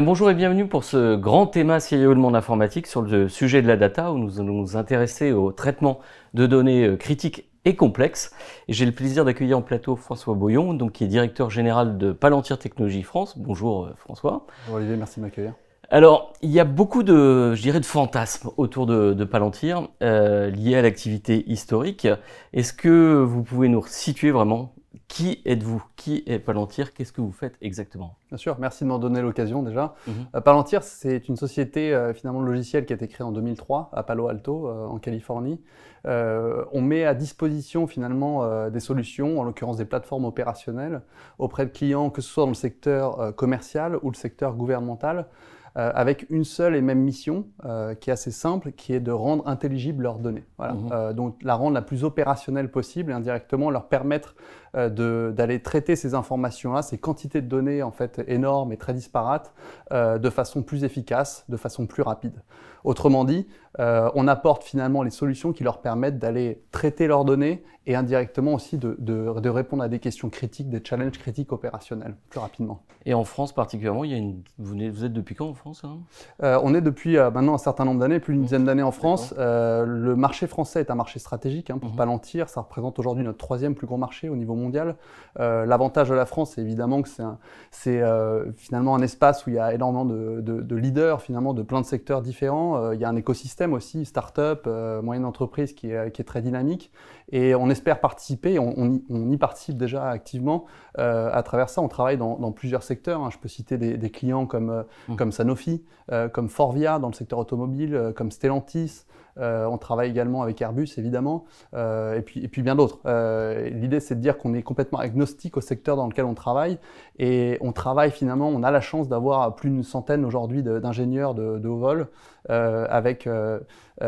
bonjour et bienvenue pour ce grand thème CIO de informatique sur le sujet de la data où nous allons nous intéresser au traitement de données euh, critiques et complexes. j'ai le plaisir d'accueillir en plateau François Boyon, donc, qui est directeur général de Palantir Technologies France. Bonjour euh, François. Bonjour Olivier, merci de m'accueillir. Alors, il y a beaucoup de, je dirais, de fantasmes autour de, Palantir euh, liés à l'activité historique. Est-ce que vous pouvez nous situer vraiment qui êtes-vous Qui est Palantir Qu'est-ce que vous faites exactement Bien sûr, merci de m'en donner l'occasion déjà. Mhm. Euh, Palantir, c'est une société euh, finalement de qui a été créée en 2003 à Palo Alto, euh, en Californie. on met à disposition finalement des solutions, en l'occurrence des plateformes opérationnelles, auprès de clients, que ce soit dans le secteur commercial ou le secteur gouvernemental. Euh, avec une seule et même mission euh, qui est assez simple, qui est de rendre intelligibles leurs données. Mhm. Euh, donc la rendre la plus opérationnelle possible et indirectement leur permettre d'aller traiter ces informations-là, ces quantités de données en fait énormes et très disparates, de façon plus efficace, de façon plus rapide. Autrement dit, on apporte finalement les solutions qui leur permettent d'aller traiter leurs données et indirectement aussi de, de, répondre à des questions critiques, des challenges critiques opérationnels plus rapidement. Et en France particulièrement, il y a une... vous, êtes depuis quand en France hein euh, On est depuis euh, maintenant un certain nombre d'années, plus d'une mmh. dizaine d'années en France. Euh, le marché français est un marché stratégique, hein, pour mmh. pas Palantir, ça représente aujourd'hui notre troisième plus grand marché au niveau mondial. L'avantage de la France, c'est évidemment que c'est finalement un espace où il y a énormément de, de leaders, finalement de plein de secteurs différents. il y a un écosystème aussi, start-up, moyenne entreprise qui est, qui est très dynamique. Et on espère participer, on, y, participe déjà activement euh, à travers ça. On travaille dans, plusieurs secteurs. Hein. Je peux citer des, clients comme, euh, mmh. Sanofi, euh, comme Forvia dans le secteur automobile, comme Stellantis. on travaille également avec Airbus, évidemment, et, puis, et, puis, bien d'autres. L'idée, c'est de dire qu'on est complètement agnostique au secteur dans lequel on travaille, et on travaille finalement, on a la chance d'avoir plus d'une centaine aujourd'hui d'ingénieurs de, de, haut vol, avec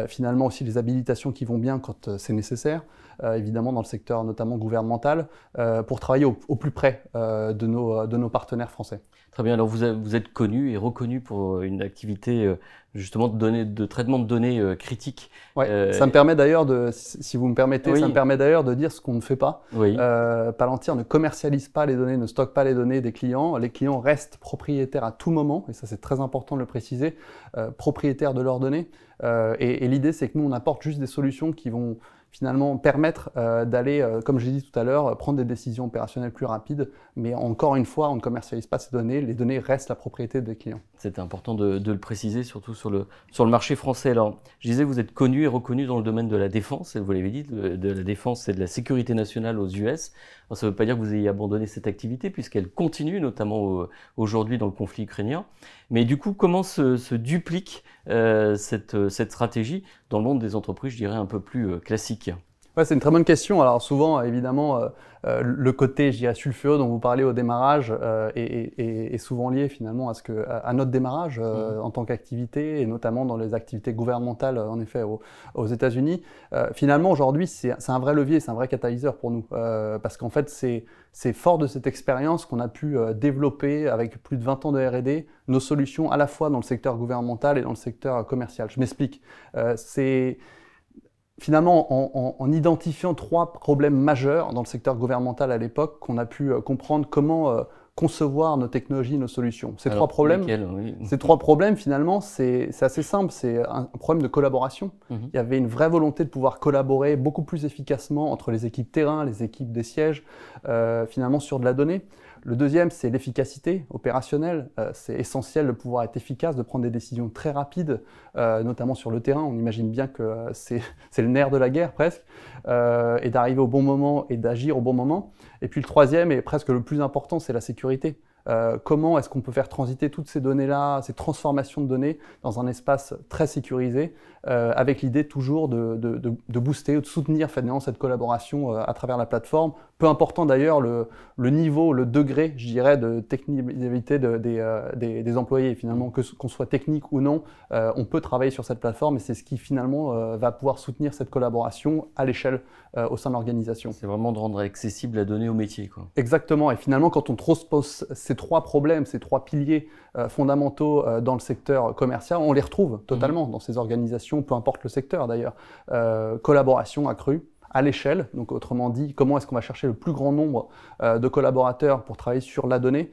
finalement aussi les habilitations qui vont bien quand c'est nécessaire. Euh, évidemment dans le secteur notamment gouvernemental, euh, pour travailler au, plus près euh, de nos, de, nos, partenaires français. Très bien, alors vous, vous êtes connu et reconnu pour une activité justement de, données, de traitement de données critiques. Ouais, ça me permet d'ailleurs de, si vous me permettez, ça me permet d'ailleurs de dire ce qu'on ne fait pas. Oui. Euh, Palantir ne commercialise pas les données, ne stocke pas les données des clients. Les clients restent propriétaires à tout moment, et ça c'est très important de le préciser, propriétaires de leurs données. et, et l'idée c'est que nous on apporte juste des solutions qui vont finalement permettre euh, d'aller, euh, comme j'ai dit tout à l'heure, euh, prendre des décisions opérationnelles plus rapides mais encore une fois, on ne commercialise pas ces données, les données restent la propriété des clients. C'était important de, le préciser, surtout sur le, sur le marché français. Alors, je disais, vous êtes connu et reconnu dans le domaine de la défense, vous l'avez dit, de, la défense et de la sécurité nationale aux US. ça ne veut pas dire que vous ayez abandonné cette activité, puisqu'elle continue, notamment aujourd'hui dans le conflit ukrainien. Mais du coup, comment se, duplique euh, cette, cette stratégie dans le monde des entreprises, je dirais, un peu plus euh, classique Ouais, c'est une très bonne question. Alors souvent, évidemment, euh, euh, le côté, j'ai sulfureux dont vous parlez au démarrage euh, est, souvent lié finalement à, ce que, à, notre démarrage mmh. en tant qu'activité, et notamment dans les activités gouvernementales, en effet, aux États-Unis. finalement, aujourd'hui, c'est un vrai levier, c'est un vrai catalyseur pour nous, parce qu'en fait, c'est fort de cette expérience qu'on a pu développer avec plus de 20 ans de RD nos solutions à la fois dans le secteur gouvernemental et dans le secteur commercial. Je m'explique. c'est finalement, en, identifiant trois problèmes majeurs dans le secteur gouvernemental à l'époque, qu'on a pu euh, comprendre comment euh, concevoir nos technologies, nos solutions. Ces trois problèmes, trois problèmes finalement, c'est assez simple. C'est un, problème de collaboration. Mhm. Il y avait une vraie volonté de pouvoir collaborer beaucoup plus efficacement entre les équipes terrain, les équipes des sièges, euh, finalement sur de la donnée. Le deuxième, c'est l'efficacité opérationnelle. Euh, c'est essentiel de pouvoir être efficace, de prendre des décisions très rapides, euh, notamment sur le terrain. On imagine bien que euh, c'est le nerf de la guerre presque, et d'arriver au bon moment et d'agir au bon moment. Et puis le troisième, et presque le plus important, c'est la sécurité. Euh, comment est-ce qu'on peut faire transiter toutes ces données-là, ces transformations de données dans un espace très sécurisé, euh, avec l'idée toujours de, booster ou de soutenir finalement cette collaboration euh, à travers la plateforme, peu important d'ailleurs le, niveau, le degré, je dirais, de technicité des, employés. Finalement, que qu'on soit technique ou non, on peut travailler sur cette plateforme et c'est ce qui finalement va pouvoir soutenir cette collaboration à l'échelle au sein de l'organisation. C'est vraiment de rendre accessible la donnée au métier. Quoi. Exactement. Et finalement, quand on transpose ces trois problèmes, ces trois piliers euh, fondamentaux euh, dans le secteur commercial, on les retrouve mhm. totalement dans ces organisations, peu importe le secteur d'ailleurs. Euh, collaboration accrue, à l'échelle. Donc, autrement dit, comment est-ce qu'on va chercher le plus grand nombre de collaborateurs pour travailler sur la donnée,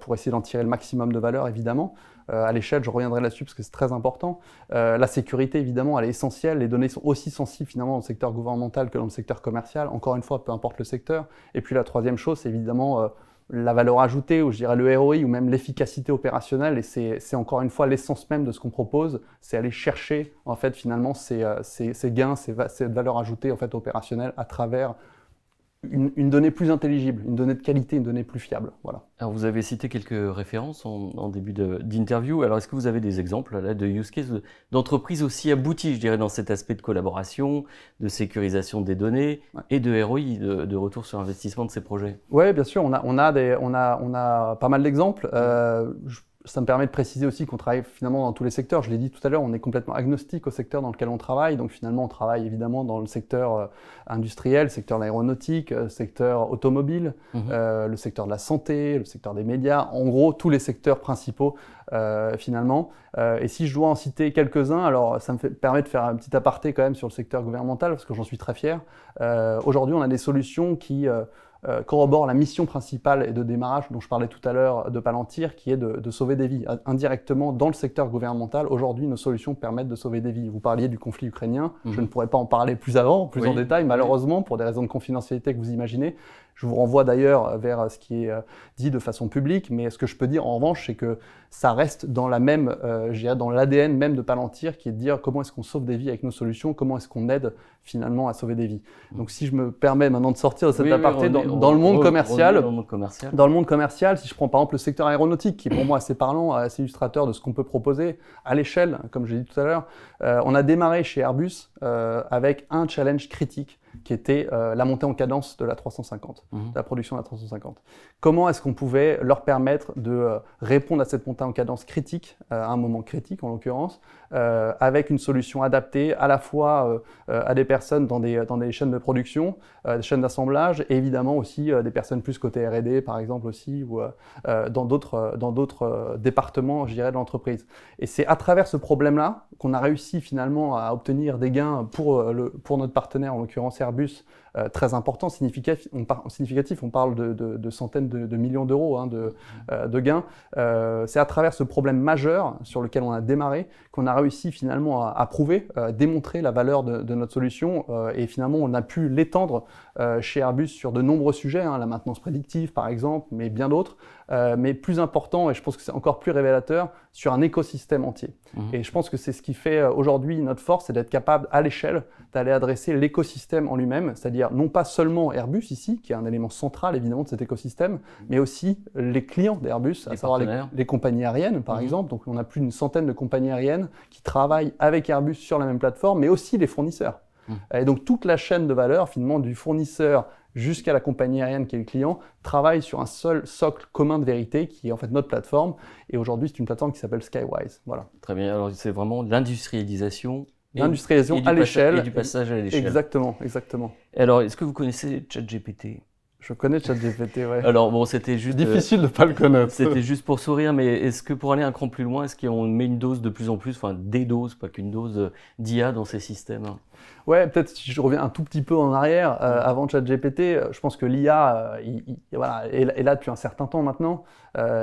pour essayer d'en tirer le maximum de valeur, évidemment. à l'échelle, je reviendrai là-dessus parce que c'est très important. la sécurité, évidemment, elle est essentielle. Les données sont aussi sensibles finalement dans le secteur gouvernemental que dans le secteur commercial. Encore une fois, peu importe le secteur. Et puis la troisième chose, c'est évidemment la valeur ajoutée, ou je dirais le ROI, ou même l'efficacité opérationnelle. Et c'est encore une fois l'essence même de ce qu'on propose, c'est aller chercher en fait finalement ces, euh, ces gains, ces, cette valeur ajoutée en fait opérationnelle à travers une, donnée plus intelligible, une donnée de qualité, une donnée plus fiable. Voilà. Alors vous avez cité quelques références en, début d'interview. Alors est-ce que vous avez des exemples là, de use case d'entreprises aussi abouties, je dirais, dans cet aspect de collaboration, de sécurisation des données et de ROI, de, retour sur investissement de ces projets Oui, bien sûr, on a, on a, des, on a, on a pas mal d'exemples. Euh, ça me permet de préciser aussi qu'on travaille finalement dans tous les secteurs. Je l'ai dit tout à l'heure, on est complètement agnostique au secteur dans lequel on travaille. Donc finalement, on travaille évidemment dans le secteur euh, industriel, secteur de l'aéronautique, euh, secteur automobile, mhm. euh, le secteur de la santé, le secteur des médias. En gros, tous les secteurs principaux finalement. et si je dois en citer quelques-uns, alors ça me permet de faire un petit aparté quand même sur le secteur gouvernemental, parce que j'en suis très fier. Aujourd'hui, on a des solutions qui euh, corrobore la mission principale et de démarrage dont je parlais tout à l'heure de Palantir, qui est de, sauver des vies. Indirectement, dans le secteur gouvernemental, aujourd'hui, nos solutions permettent de sauver des vies. Vous parliez du conflit ukrainien, je mhm. ne pourrais pas en parler plus avant, plus en détail, malheureusement, pour des raisons de confidentialité que vous imaginez, je vous renvoie d'ailleurs vers ce qui est euh, dit de façon publique, mais ce que je peux dire en revanche, c'est que ça reste dans la même, euh, dans l'ADN même de Palantir, qui est de dire comment est-ce qu'on sauve des vies avec nos solutions, comment est-ce qu'on aide finalement à sauver des vies. Donc si je me permets maintenant de sortir de cet aparté dans, le monde commercial, dans le monde commercial, si je prends par exemple le secteur aéronautique, qui est pour moi assez parlant, assez illustrateur de ce qu'on peut proposer à l'échelle, comme j'ai dit tout à l'heure, euh, on a démarré chez Airbus euh, avec un challenge critique qui était euh, la montée en cadence de la 350, mhm. la production de la 350. Comment est-ce qu'on pouvait leur permettre de euh, répondre à cette montée en cadence critique, euh, à un moment critique en l'occurrence, avec une solution adaptée à la fois à des personnes dans des, dans des chaînes de production, des chaînes d'assemblage, et évidemment aussi des personnes plus côté R&D par exemple aussi, ou dans d'autres dans d'autres départements, je dirais, de l'entreprise. Et c'est à travers ce problème-là qu'on a réussi finalement à obtenir des gains pour, le, pour notre partenaire, en l'occurrence Airbus euh, très important, On, significatif, on parle de, centaines de, millions d'euros hein, euh, de, gains. Euh, c'est à travers ce problème majeur sur lequel on a démarré qu'on a réussi finalement à, prouver, à démontrer la valeur de, notre solution et finalement on a pu l'étendre chez Airbus sur de nombreux sujets, hein, la maintenance prédictive par exemple, mais bien d'autres. mais plus important, et je pense que c'est encore plus révélateur, sur un écosystème entier. Mmh. Et je pense que c'est ce qui fait aujourd'hui notre force, c'est d'être capable à l'échelle d'aller adresser l'écosystème en lui-même, c'est-à-dire non pas seulement Airbus ici, qui est un élément central évidemment de cet écosystème, mm. mais aussi les clients d'Airbus, à savoir les, compagnies aériennes par mm. exemple. Donc on a plus d'une centaine de compagnies aériennes qui travaillent avec Airbus sur la même plateforme, mais aussi les fournisseurs. Mm. Et donc toute la chaîne de valeur, finalement, du fournisseur jusqu'à la compagnie aérienne qui est le client, travaille sur un seul socle commun de vérité qui est en fait notre plateforme. Et aujourd'hui, c'est une plateforme qui s'appelle Skywise. Voilà. Très bien. Alors c'est vraiment l'industrialisation L'industrialisation à l'échelle. Et du passage à l'échelle. Exactement, exactement. alors, est-ce que vous connaissez ChatGPT je connais ChatGPT, ouais. Alors bon, c'était juste. Euh, Difficile de ne pas le connaître. C'était juste pour sourire, mais est-ce que pour aller un cran plus loin, est-ce qu'on met une dose de plus en plus, enfin des doses, pas qu'une dose euh, d'IA dans ces systèmes hein Ouais, peut-être si je reviens un tout petit peu en arrière, euh, avant ChatGPT, je pense que l'IA voilà, est, là depuis un certain temps maintenant.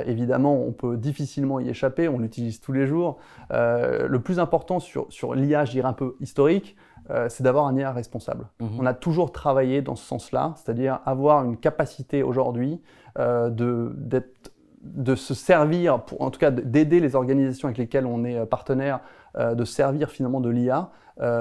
évidemment, on peut difficilement y échapper, on l'utilise tous les jours. le plus important sur, sur l'IA, je dirais un peu historique, euh, c'est d'avoir un IA responsable. Mhm. On a toujours travaillé dans ce sens-là, c'est-à-dire avoir une capacité aujourd'hui euh, de, se servir, en tout cas d'aider les organisations avec lesquelles on est euh, partenaire, de servir finalement de l'IA,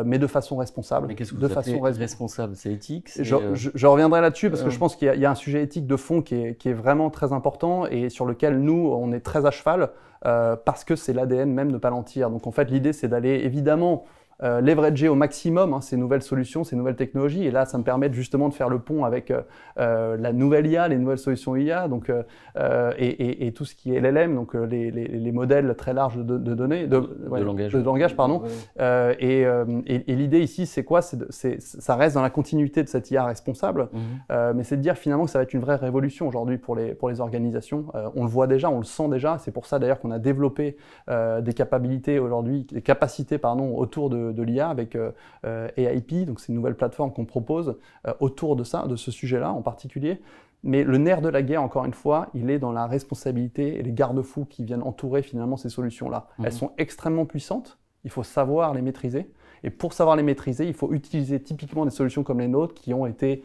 mais de façon responsable. Mais qu'est-ce que de façon responsable C'est éthique Je, reviendrai là-dessus parce que je pense qu'il y a, un sujet éthique de fond qui est, qui est, vraiment très important et sur lequel nous, on est très à cheval parce que c'est l'ADN même de Palantir. Donc en fait, l'idée, c'est d'aller évidemment euh, leverager au maximum hein, ces nouvelles solutions, ces nouvelles technologies. Et là, ça me permet justement de faire le pont avec euh, euh, la nouvelle IA, les nouvelles solutions IA, donc, euh, et, tout ce qui est LLM, donc les, les, modèles très larges de, données, de, langage. de, langage. pardon. et, et l'idée ici, c'est quoi c'est Ça reste dans la continuité de cette IA responsable, mhm. mais c'est de dire finalement que ça va être une vraie révolution aujourd'hui pour les, pour les organisations. on le voit déjà, on le sent déjà. C'est pour ça d'ailleurs qu'on a développé des capacités aujourd'hui, des capacités pardon, autour de de, l'IA avec euh, euh, AIP, donc c'est une nouvelle plateforme qu'on propose euh, autour de ça, de ce sujet-là en particulier. Mais le nerf de la guerre, encore une fois, il est dans la responsabilité et les garde-fous qui viennent entourer finalement ces solutions-là. Mmh. Elles sont extrêmement puissantes, il faut savoir les maîtriser. Et pour savoir les maîtriser, il faut utiliser typiquement des solutions comme les nôtres qui ont été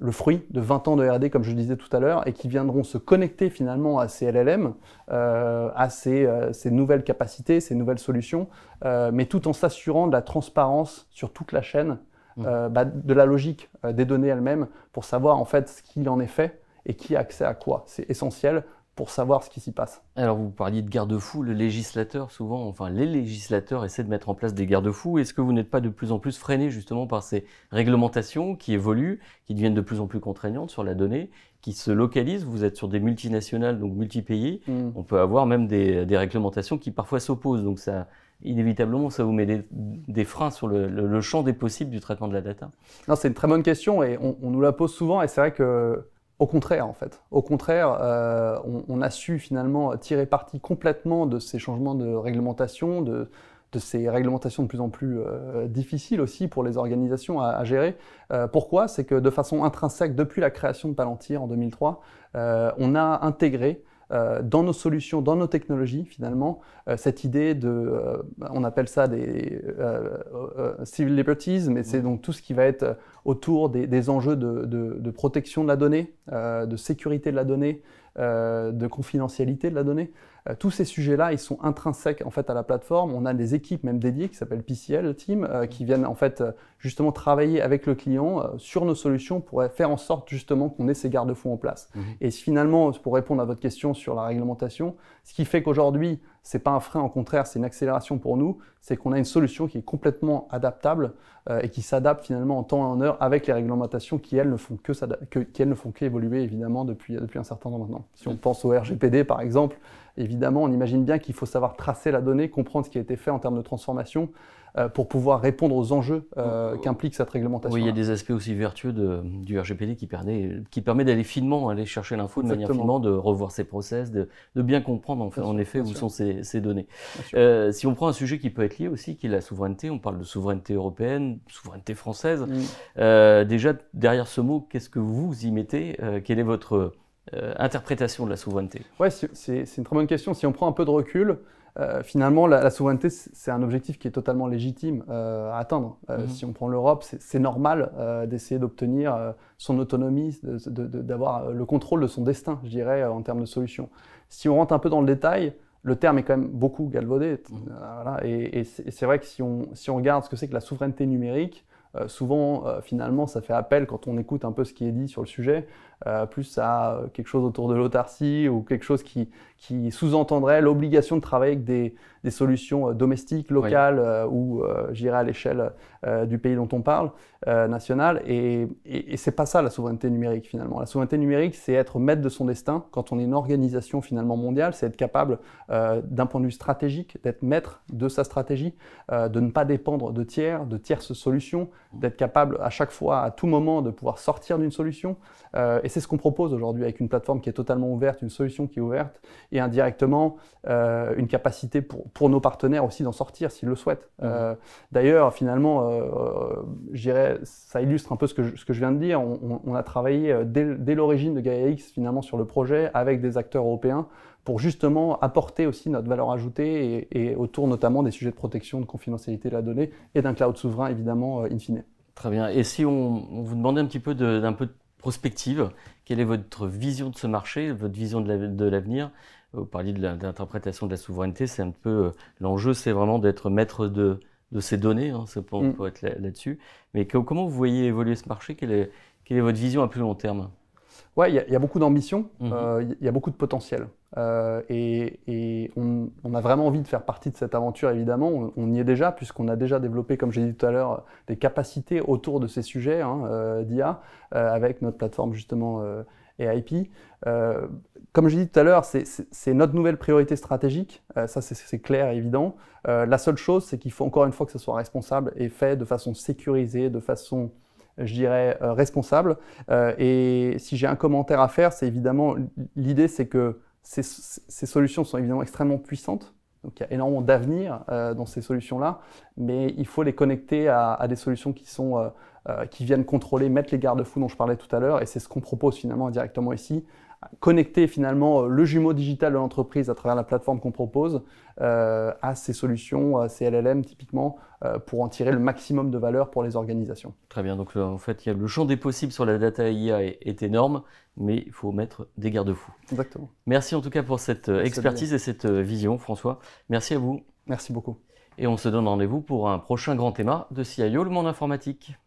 le fruit de 20 ans de R&D, comme je le disais tout à l'heure, et qui viendront se connecter finalement à ces LLM, euh, à euh, ces, nouvelles capacités, ces nouvelles solutions, euh, mais tout en s'assurant de la transparence sur toute la chaîne, mmh. bah, de la logique des données elles-mêmes, pour savoir en fait ce qu'il en est fait et qui a accès à quoi. C'est essentiel pour savoir ce qui s'y passe. Alors vous parliez de garde-fous, le législateur souvent, enfin les législateurs essaient de mettre en place des garde-fous. Est-ce que vous n'êtes pas de plus en plus freiné justement par ces réglementations qui évoluent, qui deviennent de plus en plus contraignantes sur la donnée, qui se localisent Vous êtes sur des multinationales, donc multi-pays. Mm. On peut avoir même des, réglementations qui parfois s'opposent. Donc ça, inévitablement, ça vous met des, freins sur le, champ des possibles du traitement de la data. Non, c'est une très bonne question et on, on nous la pose souvent et c'est vrai que au contraire, en fait. Au contraire, euh, on, a su finalement tirer parti complètement de ces changements de réglementation, de, ces réglementations de plus en plus euh, difficiles aussi pour les organisations à, gérer. Euh, pourquoi C'est que de façon intrinsèque, depuis la création de Palantir en 2003, on a intégré euh, dans nos solutions, dans nos technologies finalement, euh, cette idée de, euh, on appelle ça des civil liberties, mais c'est donc tout ce qui va être autour des, enjeux de, protection de la donnée, de sécurité de la donnée, de confidentialité de la donnée. Euh, tous ces sujets-là, ils sont intrinsèques en fait à la plateforme. On a des équipes même dédiées qui s'appellent PCL Team, euh, qui viennent en fait euh, justement travailler avec le client sur nos solutions pour faire en sorte justement qu'on ait ces garde-fous en place. Mhm. Et finalement, pour répondre à votre question sur la réglementation, ce qui fait qu'aujourd'hui, ce n'est pas un frein, au contraire, c'est une accélération pour nous, c'est qu'on a une solution qui est complètement adaptable et qui s'adapte finalement en temps et en heure avec les réglementations qui, elles, ne font qu'évoluer évidemment depuis un certain temps maintenant. Si on pense au RGPD par exemple, Évidemment, on imagine bien qu'il faut savoir tracer la donnée, comprendre ce qui a été fait en termes de transformation euh, pour pouvoir répondre aux enjeux euh, qu'implique cette réglementation. Oui, il y a des aspects aussi vertueux du RGPD qui, permet, qui permet d'aller finement, aller chercher l'info de manière finement, de revoir ses process, de, bien comprendre en, fait, en effet où sont ces, données. Euh, si on prend un sujet qui peut être lié aussi, qui est la souveraineté, on parle de souveraineté européenne, souveraineté française. Mm. déjà, derrière ce mot, qu'est-ce que vous y mettez Quel est votre euh, interprétation de la souveraineté Oui, c'est une très bonne question. Si on prend un peu de recul, euh, finalement, la, souveraineté, c'est un objectif qui est totalement légitime euh, à atteindre. Mhm. Si on prend l'Europe, c'est normal d'essayer d'obtenir son autonomie, d'avoir le contrôle de son destin, je dirais, en termes de solutions. Si on rentre un peu dans le détail, le terme est quand même beaucoup galvaudé. Mhm. Voilà, et, et c'est vrai que si on, si on regarde ce que c'est que la souveraineté numérique, souvent, finalement, ça fait appel, quand on écoute un peu ce qui est dit sur le sujet, euh, plus à euh, quelque chose autour de l'autarcie ou quelque chose qui, sous-entendrait l'obligation de travailler avec des, solutions euh, domestiques, locales ou, j'irai j'irais, à l'échelle du pays dont on parle, national Et, et, c'est pas ça la souveraineté numérique finalement. La souveraineté numérique, c'est être maître de son destin quand on est une organisation finalement mondiale, c'est être capable d'un point de vue stratégique, d'être maître de sa stratégie, de ne pas dépendre de tiers, de tierces solutions, d'être capable à chaque fois, à tout moment, de pouvoir sortir d'une solution et c'est ce qu'on propose aujourd'hui avec une plateforme qui est totalement ouverte, une solution qui est ouverte, et indirectement euh, une capacité pour, nos partenaires aussi d'en sortir s'ils le souhaitent. Mmh. Euh, d'ailleurs, finalement, euh, euh ça illustre un peu ce que je, ce que je viens de dire. On, a travaillé dès, l'origine de GaiaX finalement sur le projet avec des acteurs européens pour justement apporter aussi notre valeur ajoutée et, autour notamment des sujets de protection, de confidentialité de la donnée et d'un cloud souverain évidemment in fine. Très bien. Et si on, on vous demandait un petit peu d'un peu prospective. Quelle est votre vision de ce marché, votre vision de l'avenir Vous parliez de l'interprétation de la souveraineté, c'est un peu euh, l'enjeu, c'est vraiment d'être maître de, de, ces données, hein, c'est pour mm. être là-dessus. Mais comment vous voyez évoluer ce marché quelle est, quelle est votre vision à plus long terme Oui, il y, a beaucoup d'ambition, mm-hmm. euh, il y a beaucoup de potentiel. Euh, et, on, a vraiment envie de faire partie de cette aventure, évidemment. On, y est déjà, puisqu'on a déjà développé, comme j'ai dit tout à l'heure, des capacités autour de ces sujets hein, euh, d'IA, euh, avec notre plateforme justement AIP. comme j'ai dit tout à l'heure, c'est notre nouvelle priorité stratégique. ça, c'est clair et évident. la seule chose, c'est qu'il faut encore une fois que ce soit responsable et fait de façon sécurisée, de façon je dirais, responsable. et si j'ai un commentaire à faire, c'est évidemment, l'idée c'est que ces, solutions sont évidemment extrêmement puissantes. Donc il y a énormément d'avenir euh, dans ces solutions-là, mais il faut les connecter à, des solutions qui, euh, euh, qui viennent contrôler, mettre les garde-fous dont je parlais tout à l'heure, et c'est ce qu'on propose finalement directement ici connecter finalement euh, le jumeau digital de l'entreprise à travers la plateforme qu'on propose euh, à ces solutions, à ces LLM typiquement, euh, pour en tirer le maximum de valeur pour les organisations. Très bien, donc en fait, le champ des possibles sur la data IA est, est énorme, mais il faut mettre des garde-fous. Exactement. Merci en tout cas pour cette expertise et cette vision, François. Merci à vous. Merci beaucoup. Et on se donne rendez-vous pour un prochain grand thème de CIO, le monde informatique.